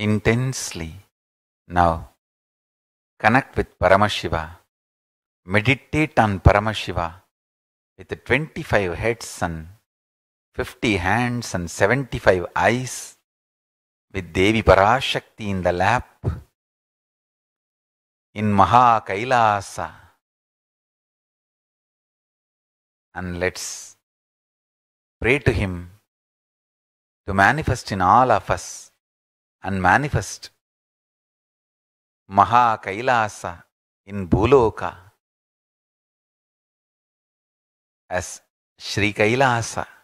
intensely now. Connect with Paramashiva. Meditate on Paramashiva with 25 heads and 50 hands and 75 eyes with Devi Parashakti in the lap in Mahakailasa, And let's pray to Him to manifest in all of us and manifest. Maha Kailasa in Buloka as Sri Kailasa.